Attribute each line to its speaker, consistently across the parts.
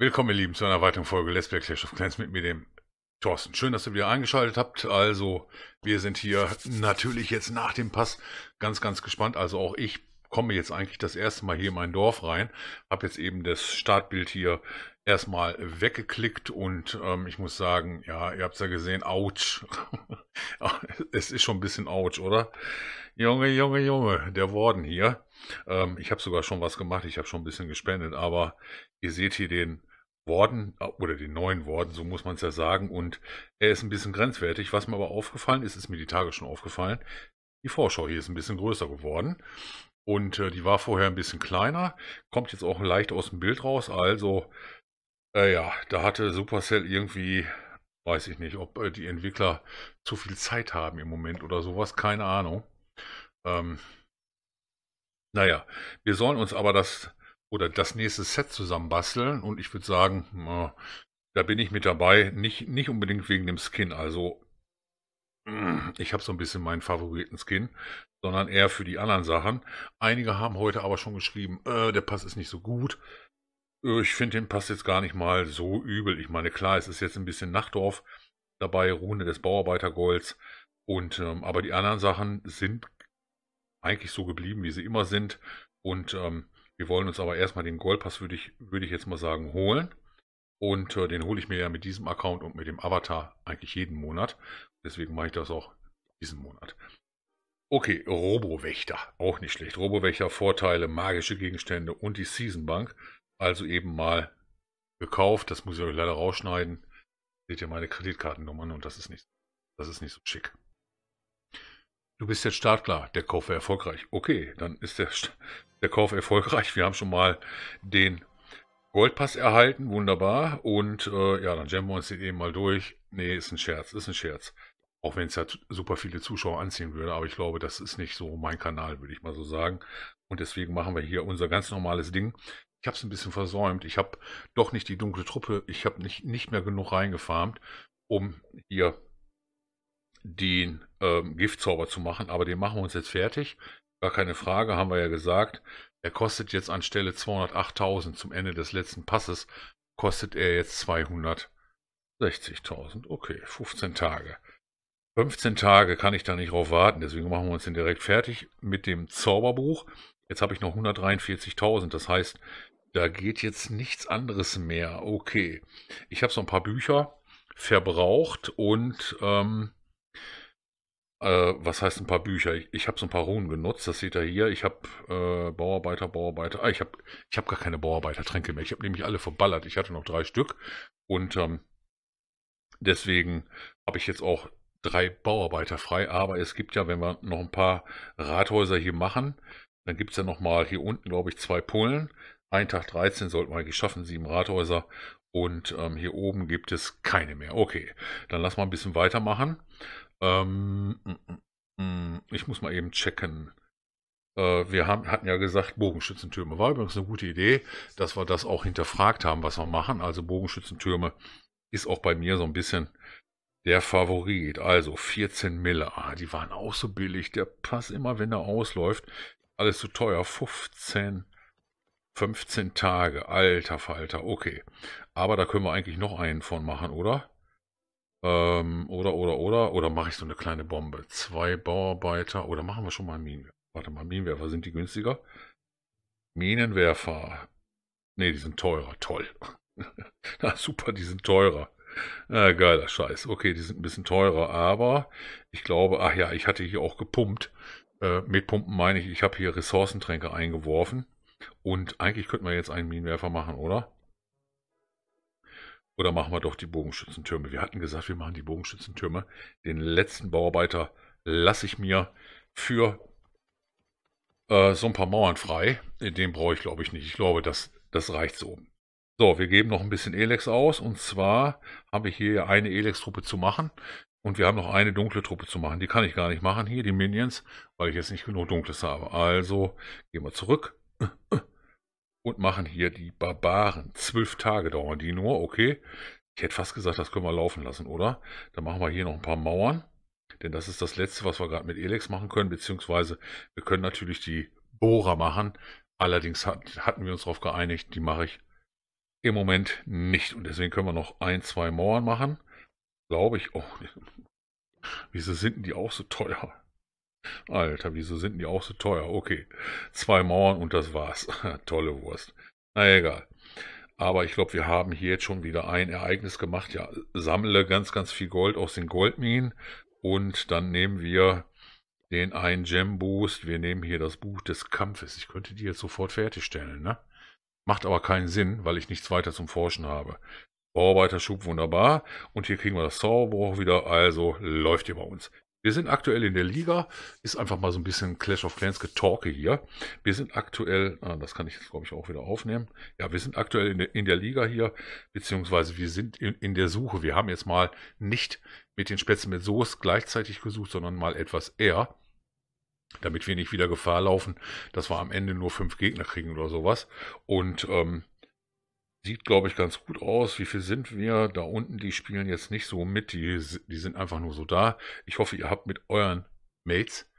Speaker 1: Willkommen, ihr Lieben, zu einer weiteren Folge Let's Play Clash of Clans mit mir, dem Thorsten. Schön, dass ihr wieder eingeschaltet habt. Also, wir sind hier natürlich jetzt nach dem Pass ganz, ganz gespannt. Also auch ich komme jetzt eigentlich das erste Mal hier in mein Dorf rein. Habe jetzt eben das Startbild hier erstmal weggeklickt und ähm, ich muss sagen, ja, ihr habt es ja gesehen, ouch. es ist schon ein bisschen ouch, oder? Junge, Junge, Junge, der Worden hier. Ähm, ich habe sogar schon was gemacht, ich habe schon ein bisschen gespendet, aber ihr seht hier den Worten äh, oder den neuen Worten, so muss man es ja sagen. Und er ist ein bisschen grenzwertig. Was mir aber aufgefallen ist, ist mir die Tage schon aufgefallen. Die Vorschau hier ist ein bisschen größer geworden. Und äh, die war vorher ein bisschen kleiner, kommt jetzt auch leicht aus dem Bild raus. Also, äh, ja, da hatte Supercell irgendwie, weiß ich nicht, ob äh, die Entwickler zu viel Zeit haben im Moment oder sowas, keine Ahnung. Ähm, naja, wir sollen uns aber das oder das nächste Set zusammenbasteln. Und ich würde sagen, da bin ich mit dabei. Nicht, nicht unbedingt wegen dem Skin. Also, ich habe so ein bisschen meinen favorierten skin sondern eher für die anderen Sachen. Einige haben heute aber schon geschrieben, äh, der Pass ist nicht so gut. Äh, ich finde den Pass jetzt gar nicht mal so übel. Ich meine, klar, es ist jetzt ein bisschen Nachtdorf dabei, Rune des Bauarbeitergolds. Und, ähm, aber die anderen Sachen sind eigentlich so geblieben, wie sie immer sind. Und ähm, wir wollen uns aber erstmal den Goldpass, würde ich, würde ich jetzt mal sagen, holen. Und äh, den hole ich mir ja mit diesem Account und mit dem Avatar eigentlich jeden Monat. Deswegen mache ich das auch diesen Monat. Okay, Robowächter, auch nicht schlecht. Robowächter, Vorteile, magische Gegenstände und die Season Bank. Also eben mal gekauft. Das muss ich euch leider rausschneiden. Seht ihr meine Kreditkartennummern und das ist nicht, das ist nicht so schick. Du bist jetzt startklar. Der Kauf war erfolgreich. Okay, dann ist der der Kauf erfolgreich. Wir haben schon mal den Goldpass erhalten, wunderbar. Und äh, ja, dann jammen wir uns den eben mal durch. Nee, ist ein Scherz, ist ein Scherz. Auch wenn es ja super viele Zuschauer anziehen würde, aber ich glaube, das ist nicht so mein Kanal, würde ich mal so sagen. Und deswegen machen wir hier unser ganz normales Ding. Ich habe es ein bisschen versäumt. Ich habe doch nicht die dunkle Truppe, ich habe nicht, nicht mehr genug reingefarmt, um hier den ähm, Giftzauber zu machen. Aber den machen wir uns jetzt fertig. Gar keine Frage, haben wir ja gesagt. Er kostet jetzt anstelle 208.000 zum Ende des letzten Passes, kostet er jetzt 260.000. Okay, 15 Tage. 15 Tage kann ich da nicht drauf warten, deswegen machen wir uns den direkt fertig mit dem Zauberbuch. Jetzt habe ich noch 143.000, das heißt, da geht jetzt nichts anderes mehr. Okay, ich habe so ein paar Bücher verbraucht und ähm, äh, was heißt ein paar Bücher? Ich, ich habe so ein paar Runen genutzt, das seht ihr hier. Ich habe äh, Bauarbeiter, Bauarbeiter. Ah, ich habe ich hab gar keine Bauarbeitertränke mehr. Ich habe nämlich alle verballert. Ich hatte noch drei Stück. Und ähm, deswegen habe ich jetzt auch drei Bauarbeiter frei. Aber es gibt ja, wenn wir noch ein paar Rathäuser hier machen, dann gibt es ja nochmal hier unten, glaube ich, zwei Pullen. Ein Tag 13 sollten wir geschaffen, sieben Rathäuser. Und ähm, hier oben gibt es keine mehr. Okay, dann lass mal ein bisschen weitermachen. Ähm, mm, mm, mm, ich muss mal eben checken. Äh, wir haben, hatten ja gesagt, Bogenschützentürme war übrigens eine gute Idee, dass wir das auch hinterfragt haben, was wir machen. Also Bogenschützentürme ist auch bei mir so ein bisschen der Favorit. Also 14 Mille, ah, die waren auch so billig. Der Pass immer, wenn er ausläuft, alles zu so teuer. 15, 15 Tage, alter Falter, okay. Aber da können wir eigentlich noch einen von machen, oder? Ähm, oder, oder, oder. Oder mache ich so eine kleine Bombe. Zwei Bauarbeiter. Oder machen wir schon mal Minenwerfer. Warte mal, Minenwerfer, sind die günstiger? Minenwerfer. Ne, die sind teurer. Toll. Na super, die sind teurer. Äh, geiler Scheiß. Okay, die sind ein bisschen teurer, aber ich glaube, ach ja, ich hatte hier auch gepumpt. Äh, mit Pumpen meine ich, ich habe hier Ressourcentränke eingeworfen. Und eigentlich könnten wir jetzt einen Minenwerfer machen, oder? Oder machen wir doch die Bogenschützentürme? Wir hatten gesagt, wir machen die Bogenschützentürme. Den letzten Bauarbeiter lasse ich mir für äh, so ein paar Mauern frei. Den brauche ich, glaube ich, nicht. Ich glaube, das, das reicht so. So, wir geben noch ein bisschen Elex aus. Und zwar habe ich hier eine Elex-Truppe zu machen. Und wir haben noch eine dunkle Truppe zu machen. Die kann ich gar nicht machen hier, die Minions, weil ich jetzt nicht genug Dunkles habe. Also gehen wir zurück und machen hier die Barbaren. Zwölf Tage dauern die nur, okay. Ich hätte fast gesagt, das können wir laufen lassen, oder? Dann machen wir hier noch ein paar Mauern, denn das ist das Letzte, was wir gerade mit Elex machen können, beziehungsweise wir können natürlich die Bohrer machen. Allerdings hat, hatten wir uns darauf geeinigt, die mache ich im Moment nicht. Und deswegen können wir noch ein, zwei Mauern machen. Glaube ich. Oh, wieso sind die auch so teuer? Alter, wieso sind die auch so teuer? Okay, zwei Mauern und das war's. Tolle Wurst. Na egal. Aber ich glaube, wir haben hier jetzt schon wieder ein Ereignis gemacht. Ja, sammle ganz, ganz viel Gold aus den Goldminen. Und dann nehmen wir den einen Gem Boost. Wir nehmen hier das Buch des Kampfes. Ich könnte die jetzt sofort fertigstellen, ne? Macht aber keinen Sinn, weil ich nichts weiter zum Forschen habe. Bauarbeiterschub wunderbar. Und hier kriegen wir das Zauberbuch wieder. Also läuft hier bei uns. Wir sind aktuell in der Liga. Ist einfach mal so ein bisschen Clash of Clans Getalke hier. Wir sind aktuell, ah, das kann ich jetzt glaube ich auch wieder aufnehmen. Ja, wir sind aktuell in der, in der Liga hier, beziehungsweise wir sind in, in, der Suche. Wir haben jetzt mal nicht mit den Spätzen mit Soos gleichzeitig gesucht, sondern mal etwas eher. Damit wir nicht wieder Gefahr laufen, dass wir am Ende nur fünf Gegner kriegen oder sowas. Und ähm, Sieht, glaube ich, ganz gut aus. Wie viel sind wir? Da unten, die spielen jetzt nicht so mit. Die, die sind einfach nur so da. Ich hoffe, ihr habt mit euren Mates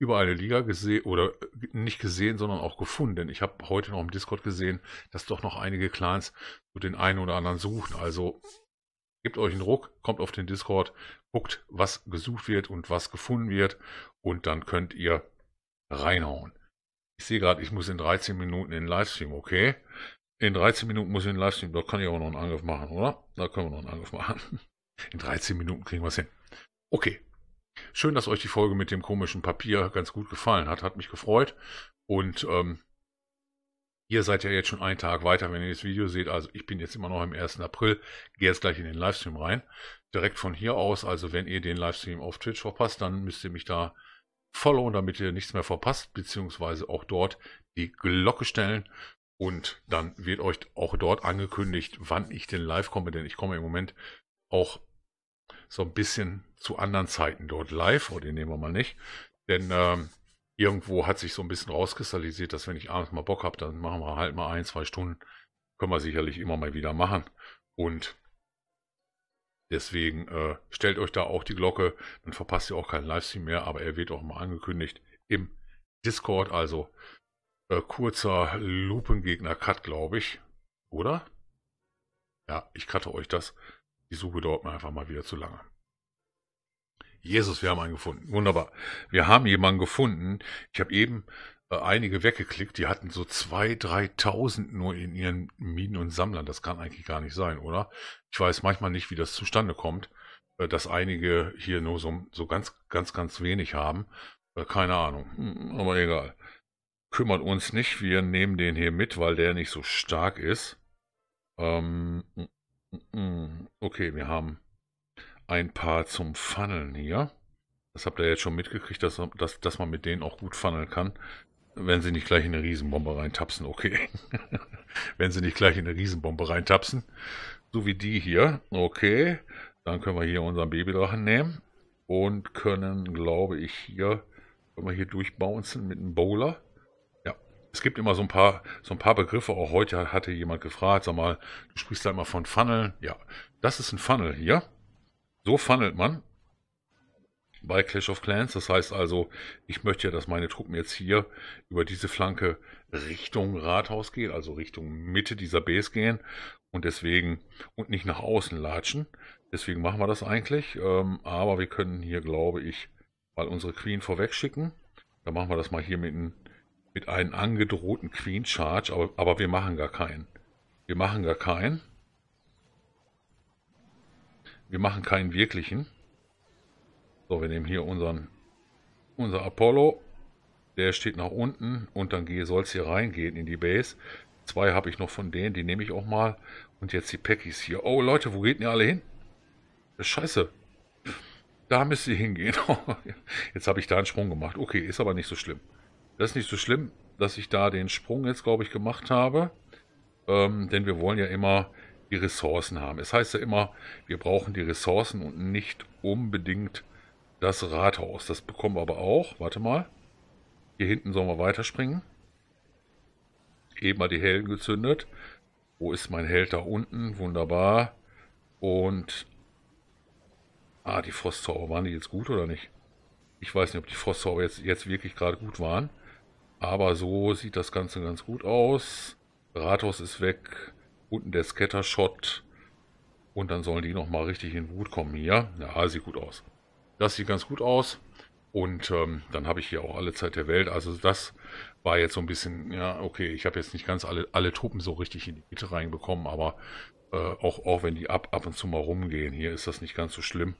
Speaker 1: über eine Liga gesehen oder äh, nicht gesehen, sondern auch gefunden. Denn ich habe heute noch im Discord gesehen, dass doch noch einige Clans so den einen oder anderen suchen. Also gebt euch einen Ruck, kommt auf den Discord, guckt, was gesucht wird und was gefunden wird und dann könnt ihr reinhauen. Ich sehe gerade, ich muss in 13 Minuten in den Livestream, okay? In 13 Minuten muss ich den Livestream. da kann ich auch noch einen Angriff machen, oder? Da können wir noch einen Angriff machen. In 13 Minuten kriegen wir es hin. Okay. Schön, dass euch die Folge mit dem komischen Papier ganz gut gefallen hat. Hat mich gefreut. Und ähm, ihr seid ja jetzt schon einen Tag weiter, wenn ihr das Video seht. Also ich bin jetzt immer noch im 1. April. Gehe jetzt gleich in den Livestream rein. Direkt von hier aus. Also wenn ihr den Livestream auf Twitch verpasst, dann müsst ihr mich da followen, damit ihr nichts mehr verpasst. Beziehungsweise auch dort die Glocke stellen. Und dann wird euch auch dort angekündigt, wann ich denn live komme, denn ich komme im Moment auch so ein bisschen zu anderen Zeiten dort live, oder den nehmen wir mal nicht. Denn ähm, irgendwo hat sich so ein bisschen rauskristallisiert, dass wenn ich abends mal Bock habe, dann machen wir halt mal ein, zwei Stunden. Können wir sicherlich immer mal wieder machen. Und deswegen äh, stellt euch da auch die Glocke, dann verpasst ihr auch keinen Livestream mehr, aber er wird auch mal angekündigt im Discord. Also äh, kurzer Lupengegner-Cut, glaube ich. Oder? Ja, ich cutte euch das. Die Suche dauert mir einfach mal wieder zu lange. Jesus, wir haben einen gefunden. Wunderbar. Wir haben jemanden gefunden. Ich habe eben äh, einige weggeklickt. Die hatten so 2.000, 3.000 nur in ihren Minen und Sammlern. Das kann eigentlich gar nicht sein, oder? Ich weiß manchmal nicht, wie das zustande kommt, äh, dass einige hier nur so, so ganz, ganz, ganz wenig haben. Äh, keine Ahnung. Hm, aber egal kümmert uns nicht. Wir nehmen den hier mit, weil der nicht so stark ist. Ähm, mm, mm, mm. okay, wir haben ein paar zum Funneln hier. Das habt ihr jetzt schon mitgekriegt, dass, dass, dass man mit denen auch gut funneln kann. Wenn sie nicht gleich in eine Riesenbombe reintapsen, okay. Wenn sie nicht gleich in eine Riesenbombe reintapsen. So wie die hier. Okay. Dann können wir hier unseren Babydrachen nehmen. Und können, glaube ich, hier, können wir hier durchbouncen mit einem Bowler. Es gibt immer so ein paar, so ein paar Begriffe. Auch heute hatte jemand gefragt, sag mal, du sprichst da immer von Funnel. Ja, das ist ein Funnel hier. So funnelt man bei Clash of Clans. Das heißt also, ich möchte ja, dass meine Truppen jetzt hier über diese Flanke Richtung Rathaus gehen, also Richtung Mitte dieser Base gehen und deswegen und nicht nach außen latschen. Deswegen machen wir das eigentlich. Ähm, aber wir können hier, glaube ich, mal unsere Queen vorweg schicken. Dann machen wir das mal hier mit einem mit einem angedrohten Queen Charge, aber, aber wir machen gar keinen. Wir machen gar keinen. Wir machen keinen wirklichen. So, wir nehmen hier unseren unser Apollo. Der steht nach unten und dann soll es hier reingehen in die Base. Zwei habe ich noch von denen, die nehme ich auch mal. Und jetzt die Packies hier. Oh Leute, wo geht denn ihr alle hin? Scheiße. Da müsst ihr hingehen. jetzt habe ich da einen Sprung gemacht. Okay, ist aber nicht so schlimm. Das ist nicht so schlimm, dass ich da den Sprung jetzt, glaube ich, gemacht habe. Ähm, denn wir wollen ja immer die Ressourcen haben. Es heißt ja immer, wir brauchen die Ressourcen und nicht unbedingt das Rathaus. Das bekommen wir aber auch. Warte mal. Hier hinten sollen wir weiterspringen. Eben mal die Helden gezündet. Wo ist mein Held da unten? Wunderbar. Und... Ah, die Frostzauber, waren die jetzt gut oder nicht? Ich weiß nicht, ob die Frostzauber jetzt, jetzt wirklich gerade gut waren. Aber so sieht das Ganze ganz gut aus. Rathaus ist weg. Unten der Scattershot. Und dann sollen die nochmal richtig in Wut kommen hier. Ja, sieht gut aus. Das sieht ganz gut aus. Und ähm, dann habe ich hier auch alle Zeit der Welt. Also das war jetzt so ein bisschen, ja, okay, ich habe jetzt nicht ganz alle, alle Truppen so richtig in die Mitte reinbekommen, aber äh, auch, auch wenn die ab, ab und zu mal rumgehen, hier ist das nicht ganz so schlimm.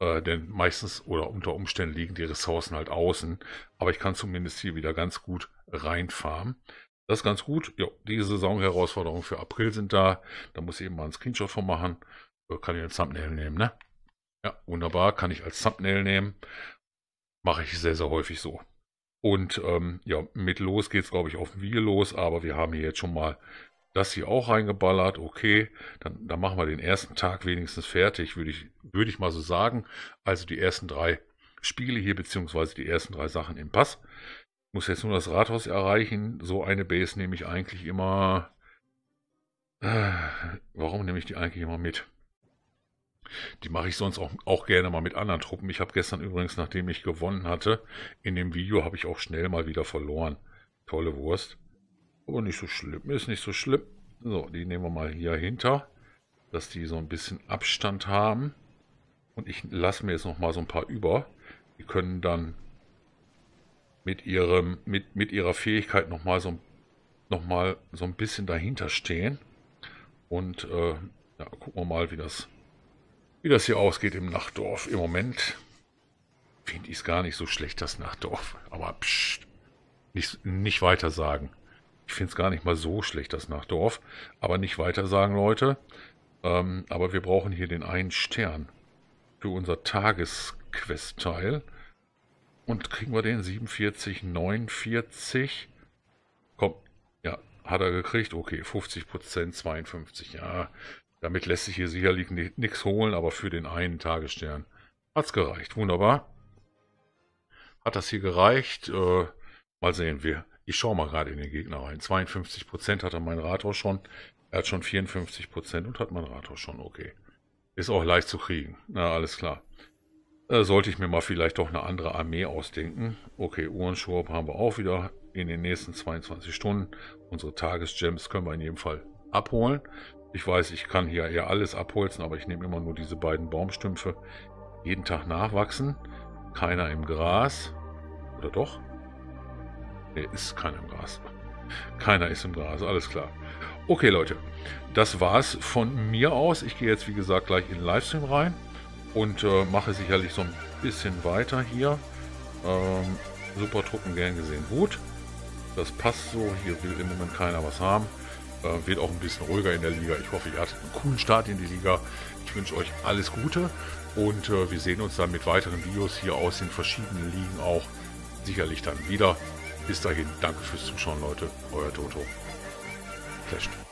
Speaker 1: Äh, denn meistens oder unter Umständen liegen die Ressourcen halt außen. Aber ich kann zumindest hier wieder ganz gut reinfarmen. Das ist ganz gut. Ja, die Saisonherausforderungen für April sind da. Da muss ich eben mal einen Screenshot von machen. Äh, kann ich als Thumbnail nehmen, ne? Ja, wunderbar. Kann ich als Thumbnail nehmen. Mache ich sehr, sehr häufig so. Und ähm, ja, mit los geht es, glaube ich, auf dem Video los. Aber wir haben hier jetzt schon mal das hier auch reingeballert, okay, dann, dann machen wir den ersten Tag wenigstens fertig, würde ich, würde ich mal so sagen. Also die ersten drei Spiele hier, beziehungsweise die ersten drei Sachen im Pass. Ich muss jetzt nur das Rathaus erreichen. So eine Base nehme ich eigentlich immer. Äh, warum nehme ich die eigentlich immer mit? Die mache ich sonst auch, auch gerne mal mit anderen Truppen. Ich habe gestern übrigens, nachdem ich gewonnen hatte, in dem Video habe ich auch schnell mal wieder verloren. Tolle Wurst. Aber oh, nicht so schlimm, ist nicht so schlimm. So, die nehmen wir mal hier hinter, dass die so ein bisschen Abstand haben. Und ich lasse mir jetzt noch mal so ein paar über. Die können dann mit, ihrem, mit, mit ihrer Fähigkeit noch mal, so, noch mal so ein bisschen dahinter stehen. Und äh, ja, gucken wir mal, wie das, wie das hier ausgeht im Nachtdorf. Im Moment finde ich es gar nicht so schlecht, das Nachtdorf. Aber pst, nicht, nicht weiter sagen. Ich finde es gar nicht mal so schlecht, das Nachdorf. Aber nicht weiter sagen, Leute. Ähm, aber wir brauchen hier den einen Stern für unser Tagesquest-Teil. Und kriegen wir den 47, 49? Komm, ja, hat er gekriegt. Okay, 50 Prozent, 52. Ja, damit lässt sich hier sicherlich nichts holen, aber für den einen Tagesstern hat es gereicht. Wunderbar. Hat das hier gereicht? Äh, mal sehen, wir ich schaue mal gerade in den Gegner rein. 52% hat er mein Rathaus schon. Er hat schon 54% und hat mein Rathaus schon. Okay. Ist auch leicht zu kriegen. Na, alles klar. Da äh, sollte ich mir mal vielleicht doch eine andere Armee ausdenken. Okay, Uhrenschwab haben wir auch wieder in den nächsten 22 Stunden. Unsere Tagesgems können wir in jedem Fall abholen. Ich weiß, ich kann hier eher alles abholzen, aber ich nehme immer nur diese beiden Baumstümpfe. Jeden Tag nachwachsen. Keiner im Gras. Oder doch? Ne, ist keiner im Gras. Keiner ist im Gras, alles klar. Okay, Leute, das war's von mir aus. Ich gehe jetzt, wie gesagt, gleich in den Livestream rein und äh, mache sicherlich so ein bisschen weiter hier. Ähm, super Truppen gern gesehen. Gut, das passt so. Hier will im Moment keiner was haben. Äh, wird auch ein bisschen ruhiger in der Liga. Ich hoffe, ihr hattet einen coolen Start in die Liga. Ich wünsche euch alles Gute und äh, wir sehen uns dann mit weiteren Videos hier aus den verschiedenen Ligen auch sicherlich dann wieder. Bis dahin, danke fürs Zuschauen, Leute. Euer Toto. Flasht.